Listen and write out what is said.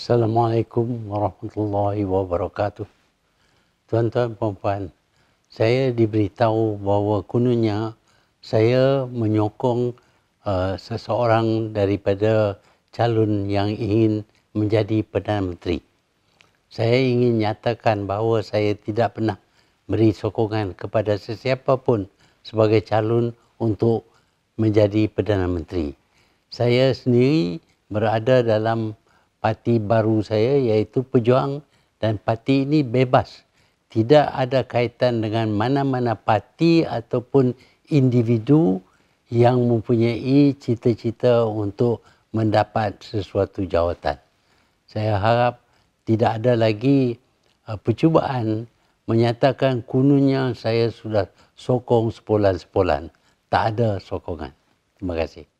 Assalamualaikum warahmatullahi wabarakatuh. Tuan-tuan puan-puan, saya diberitahu bahawa kononnya saya menyokong uh, seseorang daripada calon yang ingin menjadi Perdana Menteri. Saya ingin nyatakan bahawa saya tidak pernah beri sokongan kepada sesiapa pun sebagai calon untuk menjadi Perdana Menteri. Saya sendiri berada dalam parti baru saya iaitu Pejuang dan parti ini bebas. Tidak ada kaitan dengan mana-mana parti ataupun individu yang mempunyai cita-cita untuk mendapat sesuatu jawatan. Saya harap tidak ada lagi uh, percubaan menyatakan kununnya saya sudah sokong sepolan-sepolan. Tak ada sokongan. Terima kasih.